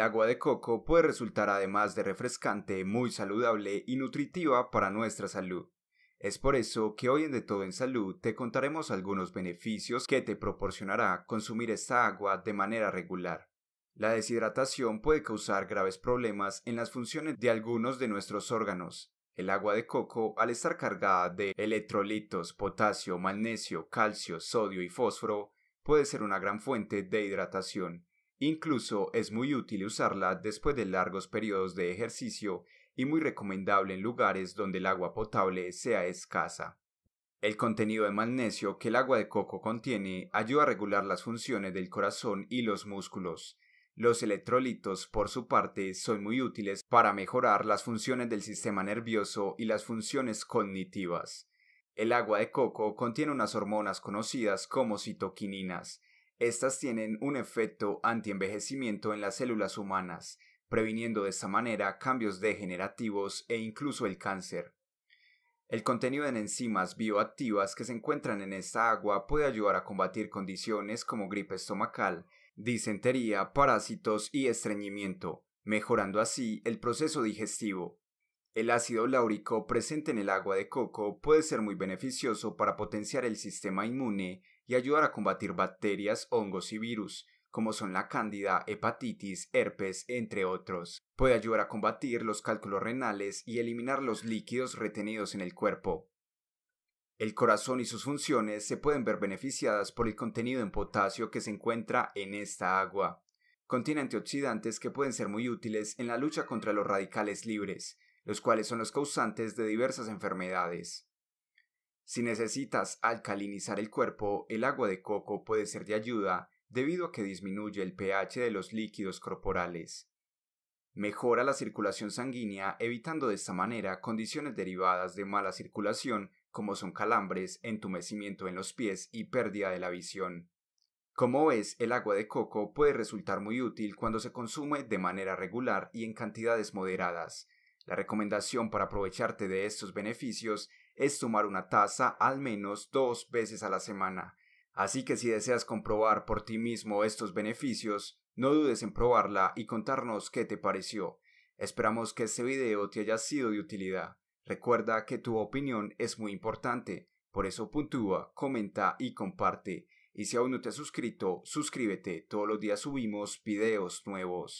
El agua de coco puede resultar además de refrescante, muy saludable y nutritiva para nuestra salud. Es por eso que hoy en De Todo en Salud te contaremos algunos beneficios que te proporcionará consumir esta agua de manera regular. La deshidratación puede causar graves problemas en las funciones de algunos de nuestros órganos. El agua de coco, al estar cargada de electrolitos, potasio, magnesio, calcio, sodio y fósforo, puede ser una gran fuente de hidratación Incluso es muy útil usarla después de largos periodos de ejercicio y muy recomendable en lugares donde el agua potable sea escasa. El contenido de magnesio que el agua de coco contiene ayuda a regular las funciones del corazón y los músculos. Los electrolitos, por su parte, son muy útiles para mejorar las funciones del sistema nervioso y las funciones cognitivas. El agua de coco contiene unas hormonas conocidas como citoquininas, estas tienen un efecto antienvejecimiento en las células humanas, previniendo de esta manera cambios degenerativos e incluso el cáncer. El contenido en enzimas bioactivas que se encuentran en esta agua puede ayudar a combatir condiciones como gripe estomacal, disentería, parásitos y estreñimiento, mejorando así el proceso digestivo. El ácido láurico presente en el agua de coco puede ser muy beneficioso para potenciar el sistema inmune y ayudar a combatir bacterias, hongos y virus, como son la cándida, hepatitis, herpes, entre otros. Puede ayudar a combatir los cálculos renales y eliminar los líquidos retenidos en el cuerpo. El corazón y sus funciones se pueden ver beneficiadas por el contenido en potasio que se encuentra en esta agua. Contiene antioxidantes que pueden ser muy útiles en la lucha contra los radicales libres, los cuales son los causantes de diversas enfermedades. Si necesitas alcalinizar el cuerpo, el agua de coco puede ser de ayuda debido a que disminuye el pH de los líquidos corporales. Mejora la circulación sanguínea evitando de esta manera condiciones derivadas de mala circulación como son calambres, entumecimiento en los pies y pérdida de la visión. Como ves, el agua de coco puede resultar muy útil cuando se consume de manera regular y en cantidades moderadas. La recomendación para aprovecharte de estos beneficios es tomar una taza al menos dos veces a la semana. Así que si deseas comprobar por ti mismo estos beneficios, no dudes en probarla y contarnos qué te pareció. Esperamos que este video te haya sido de utilidad. Recuerda que tu opinión es muy importante, por eso puntúa, comenta y comparte. Y si aún no te has suscrito, suscríbete, todos los días subimos videos nuevos.